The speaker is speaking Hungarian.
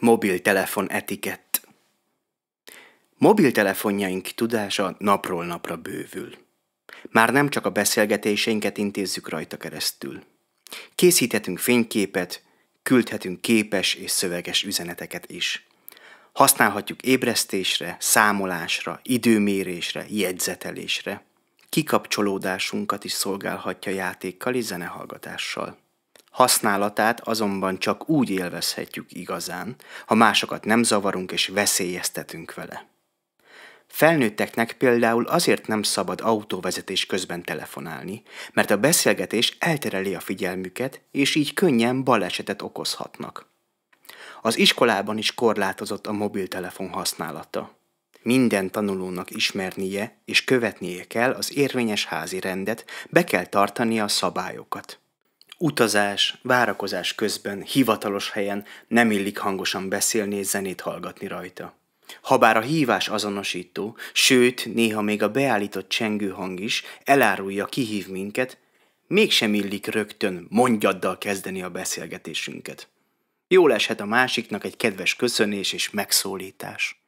Mobiltelefon etikett Mobiltelefonjaink tudása napról napra bővül. Már nem csak a beszélgetéseinket intézzük rajta keresztül. Készíthetünk fényképet, küldhetünk képes és szöveges üzeneteket is. Használhatjuk ébresztésre, számolásra, időmérésre, jegyzetelésre. Kikapcsolódásunkat is szolgálhatja játékkal és zenehallgatással. Használatát azonban csak úgy élvezhetjük igazán, ha másokat nem zavarunk és veszélyeztetünk vele. Felnőtteknek például azért nem szabad autóvezetés közben telefonálni, mert a beszélgetés eltereli a figyelmüket, és így könnyen balesetet okozhatnak. Az iskolában is korlátozott a mobiltelefon használata. Minden tanulónak ismernie és követnie kell az érvényes házi rendet, be kell tartania a szabályokat. Utazás, várakozás közben, hivatalos helyen nem illik hangosan beszélni és zenét hallgatni rajta. Habár a hívás azonosító, sőt, néha még a beállított csengőhang is elárulja, kihív minket, mégsem illik rögtön mondjaddal kezdeni a beszélgetésünket. Jól eshet a másiknak egy kedves köszönés és megszólítás.